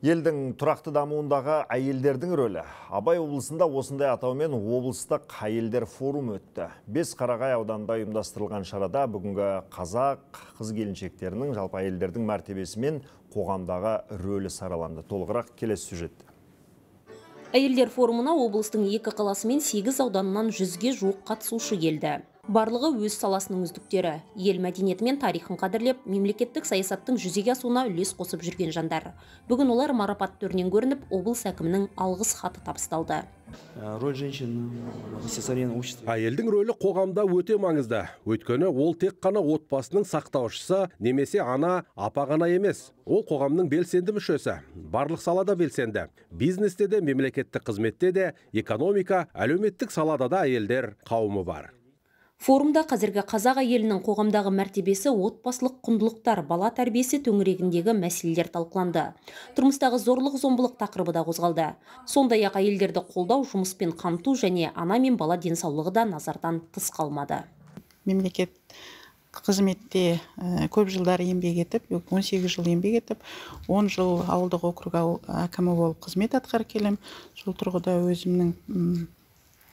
елдің тұрақты дамуындағы әйелдердің рөлі абай облысында осындай атаумен облыстық әйелдер форум өтті бес қарағай ауданында ұйымдастырылған шарада бүгінгі қазақ қыз келіншектерінің жалпы әйелдердің мәртебесі мен қоғамдағы рөлі сараланды толығырақ келесі сюжетте әйелдер форумына облыстың екі қаласы мен сегіз ауданынан жүзге жуық қатысушы келді барлығы өз саласының үздіктері ел мәдениеті мен тарихын қадірлеп мемлекеттік саясаттың жүзеге асуына үлес қосып жүрген жандар бүгін олар марапат төрінен көрініп облыс әкімінің алғыс хаты табысталды э, роль женщин әйелдің рөлі қоғамда өте маңызды өйткені ол тек қана отбасының сақтаушысы немесе ана апа ғана емес ол қоғамның белсенді мүшесі барлық салада белсенді бизнесте де мемлекеттік қызметте де экономика әлеуметтік салада да әйелдер қауымы бар форумда қазіргі қазақ әйелінің қоғамдағы мәртебесі отбасылық құндылықтар бала тәрбиесі төңірегіндегі мәселелер талқыланды тұрмыстағы зорлық зомбылық тақырыбы да қозғалды сондай ақ әйелдерді қолдау жұмыспен қамту және ана мен бала денсаулығы да назардан тыс қалмады мемлекет қызметте э, көп жылдар еңбек етіп 18 жыл еңбек етіп 10 жыл ауылдық округ әкімі болып қызмет атқарып келем сол тұрғыда өзімнің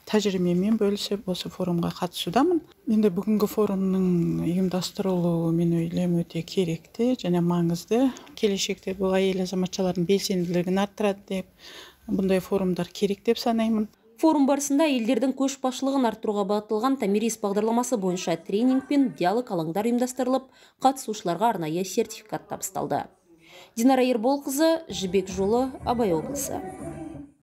тәжірибеммен бөлісіп осы форумға қатысудамын енді бүгінгі форумның ұйымдастырылуы мен ойлаймын өте керекті және маңызды келешекте бұл әйел азаматшалардың белсенділігін арттырады деп бұндай форумдар керек деп санаймын форум барысында әйелдердің көшбасшылығын арттыруға бағытталған томирис бағдарламасы бойынша тренинг пен диалог алаңдар ұйымдастырылып қатысушыларға арнайы сертификат табысталды динара ерболқызы жібек жолы абай облысы